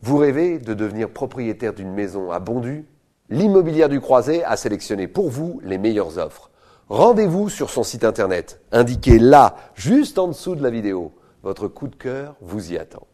Vous rêvez de devenir propriétaire d'une maison à Bondu L'immobilière du Croisé a sélectionné pour vous les meilleures offres. Rendez-vous sur son site internet, indiqué là, juste en dessous de la vidéo. Votre coup de cœur vous y attend.